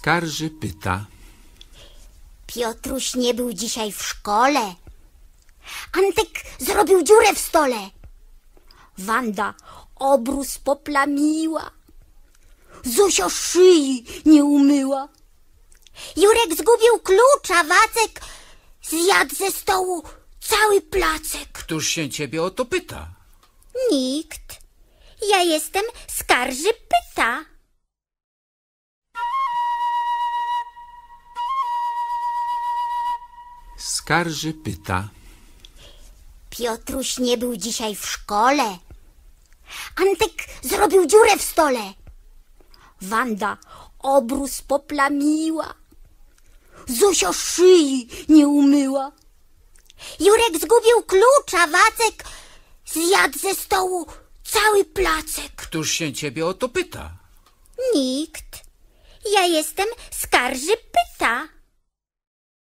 skarży pyta. Piotruś nie był dzisiaj w szkole. Antek zrobił dziurę w stole. Wanda obrus poplamiła. Zusio szyi nie umyła. Jurek zgubił klucza, Wacek zjadł ze stołu cały placek. Któż się ciebie o to pyta? Nikt. Ja jestem skarży pyta. Skarży pyta. Piotruś nie był dzisiaj w szkole. Antek zrobił dziurę w stole. Wanda obrus poplamiła. Zusio szyi nie umyła. Jurek zgubił klucza, Wacek zjadł ze stołu cały placek. Któż się ciebie o to pyta? Nikt. Ja jestem skarży